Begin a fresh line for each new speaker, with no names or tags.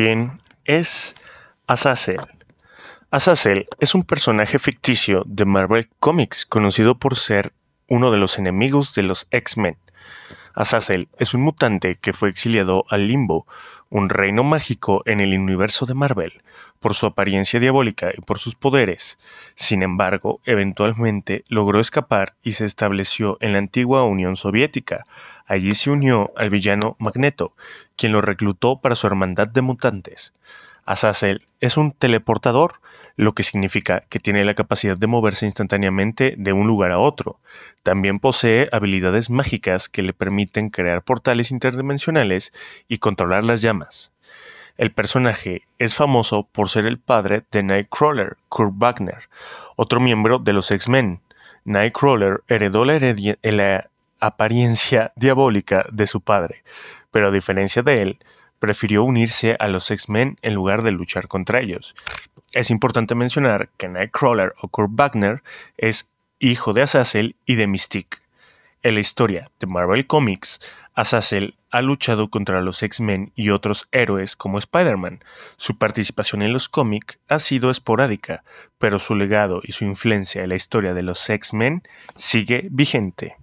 ¿Quién es Azazel? Azazel es un personaje ficticio de Marvel Comics conocido por ser uno de los enemigos de los X-Men. Azazel es un mutante que fue exiliado al Limbo, un reino mágico en el universo de Marvel, por su apariencia diabólica y por sus poderes. Sin embargo, eventualmente logró escapar y se estableció en la antigua Unión Soviética. Allí se unió al villano Magneto, quien lo reclutó para su hermandad de mutantes. Azazel es un teleportador, lo que significa que tiene la capacidad de moverse instantáneamente de un lugar a otro. También posee habilidades mágicas que le permiten crear portales interdimensionales y controlar las llamas. El personaje es famoso por ser el padre de Nightcrawler, Kurt Wagner, otro miembro de los X-Men. Nightcrawler heredó la, la, apariencia diabólica de su padre, pero a diferencia de él, prefirió unirse a los X-Men en lugar de luchar contra ellos. Es importante mencionar que Nightcrawler o Kurt Wagner es hijo de Azazel y de Mystique. En la historia de Marvel Comics, Azazel ha luchado contra los X-Men y otros héroes como Spider-Man. Su participación en los cómics ha sido esporádica, pero su legado y su influencia en la historia de los X-Men sigue vigente.